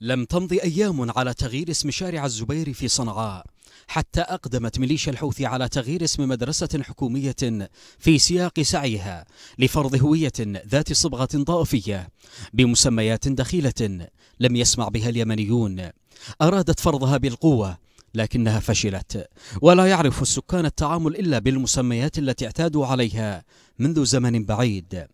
لم تمض أيام على تغيير اسم شارع الزبير في صنعاء حتى أقدمت ميليشيا الحوثي على تغيير اسم مدرسة حكومية في سياق سعيها لفرض هوية ذات صبغة طائفية بمسميات دخيلة لم يسمع بها اليمنيون أرادت فرضها بالقوة لكنها فشلت ولا يعرف السكان التعامل الا بالمسميات التي اعتادوا عليها منذ زمن بعيد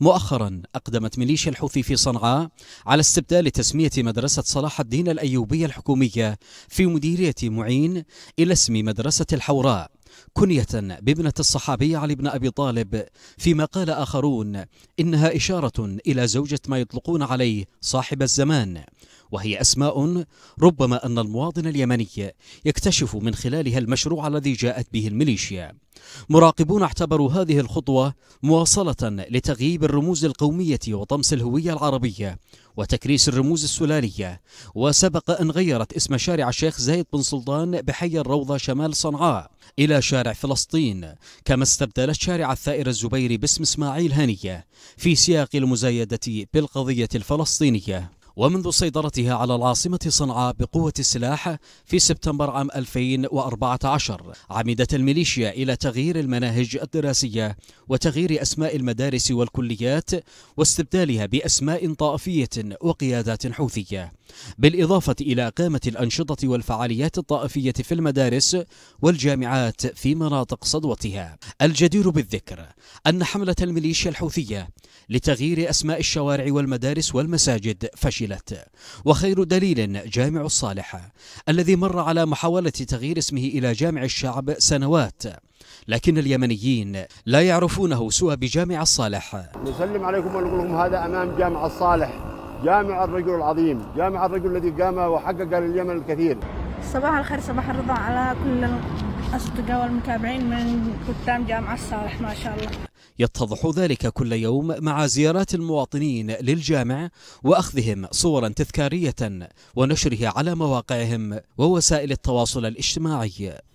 مؤخرا اقدمت ميليشيا الحوثي في صنعاء على استبدال تسميه مدرسه صلاح الدين الايوبيه الحكوميه في مديريه معين الى اسم مدرسه الحوراء كنية بابنة الصحابي علي بن أبي طالب فيما قال آخرون إنها إشارة إلى زوجة ما يطلقون عليه صاحب الزمان وهي أسماء ربما أن المواطن اليمني يكتشف من خلالها المشروع الذي جاءت به الميليشيا مراقبون اعتبروا هذه الخطوة مواصلة لتغييب الرموز القومية وطمس الهوية العربية وتكريس الرموز السلالية وسبق أن غيرت اسم شارع الشيخ زايد بن سلطان بحي الروضة شمال صنعاء إلى شارع فلسطين كما استبدلت شارع الثائر الزبيري باسم اسماعيل هنية في سياق المزايدة بالقضية الفلسطينية ومنذ سيطرتها على العاصمة صنعاء بقوة السلاح في سبتمبر عام 2014 عمدت الميليشيا إلى تغيير المناهج الدراسية وتغيير أسماء المدارس والكليات واستبدالها بأسماء طائفية وقيادات حوثية بالإضافة إلى إقامة الأنشطة والفعاليات الطائفية في المدارس والجامعات في مناطق صدوتها الجدير بالذكر أن حملة الميليشيا الحوثية لتغيير أسماء الشوارع والمدارس والمساجد فشلت وخير دليل جامع الصالح الذي مر على محاولة تغيير اسمه إلى جامع الشعب سنوات لكن اليمنيين لا يعرفونه سوى بجامع الصالح نسلم عليكم ونقول لكم هذا أمام جامع الصالح جامع الرجل العظيم جامع الرجل الذي قام وحقق لليمن الكثير صباح الخير صباح الرضا على كل الأصدقاء والمتابعين من قدام جامعة الصالح ما شاء الله يتضح ذلك كل يوم مع زيارات المواطنين للجامع واخذهم صورا تذكاريه ونشرها على مواقعهم ووسائل التواصل الاجتماعي